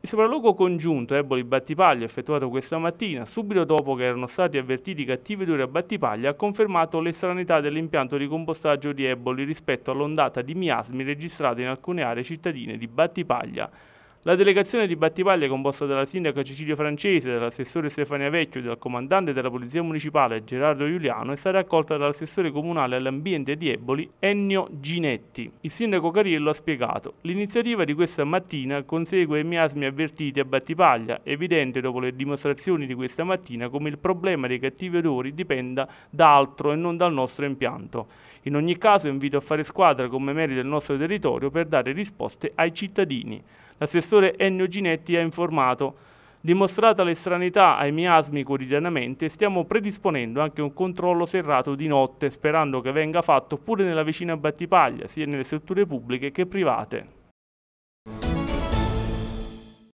Il sopralluogo congiunto Eboli-Battipaglia effettuato questa mattina, subito dopo che erano stati avvertiti i cattivi odori a Battipaglia, ha confermato l'estranità dell'impianto di compostaggio di Eboli rispetto all'ondata di miasmi registrata in alcune aree cittadine di Battipaglia. La delegazione di Battipaglia, composta dalla sindaca Cecilia Francese, dall'assessore Stefania Vecchio e dal comandante della Polizia Municipale Gerardo Giuliano, è stata accolta dall'assessore comunale all'ambiente di Eboli Ennio Ginetti. Il sindaco Cariello ha spiegato «L'iniziativa di questa mattina consegue i miasmi avvertiti a Battipaglia, evidente dopo le dimostrazioni di questa mattina come il problema dei cattivi odori dipenda da altro e non dal nostro impianto. In ogni caso invito a fare squadra come merita il nostro territorio per dare risposte ai cittadini». L'assessore Ennio Ginetti ha informato Dimostrata l'estranità ai miasmi quotidianamente, stiamo predisponendo anche un controllo serrato di notte, sperando che venga fatto pure nella vicina Battipaglia, sia nelle strutture pubbliche che private.